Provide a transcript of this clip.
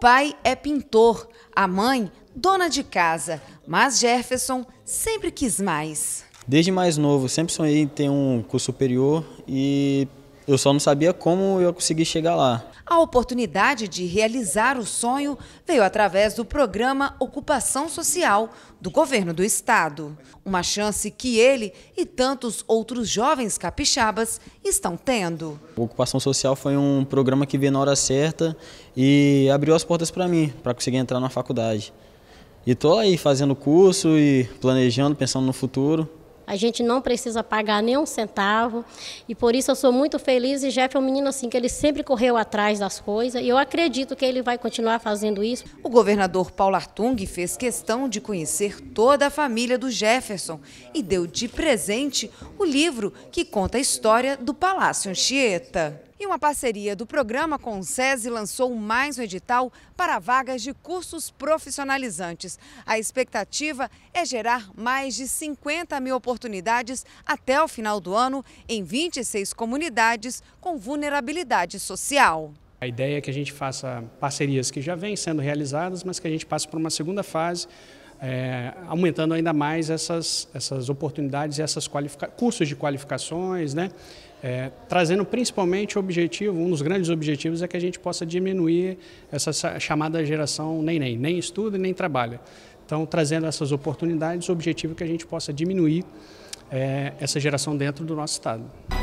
pai é pintor, a mãe, dona de casa, mas Jefferson sempre quis mais. Desde mais novo, sempre sonhei em ter um curso superior e eu só não sabia como eu consegui chegar lá. A oportunidade de realizar o sonho veio através do programa Ocupação Social do governo do estado. Uma chance que ele e tantos outros jovens capixabas estão tendo. Ocupação Social foi um programa que veio na hora certa e abriu as portas para mim, para conseguir entrar na faculdade. E estou aí fazendo curso e planejando, pensando no futuro. A gente não precisa pagar nem um centavo. E por isso eu sou muito feliz. E Jeff é um menino assim que ele sempre correu atrás das coisas. E eu acredito que ele vai continuar fazendo isso. O governador Paulo Artung fez questão de conhecer toda a família do Jefferson e deu de presente o livro que conta a história do Palácio Anchieta. E uma parceria do programa com o SESI lançou mais um edital para vagas de cursos profissionalizantes. A expectativa é gerar mais de 50 mil oportunidades até o final do ano em 26 comunidades com vulnerabilidade social. A ideia é que a gente faça parcerias que já vêm sendo realizadas, mas que a gente passe por uma segunda fase é, aumentando ainda mais essas, essas oportunidades, essas cursos de qualificações, né? É, trazendo principalmente o objetivo, um dos grandes objetivos é que a gente possa diminuir essa chamada geração nem nem, nem estuda nem trabalha. Então, trazendo essas oportunidades, o objetivo é que a gente possa diminuir é, essa geração dentro do nosso estado.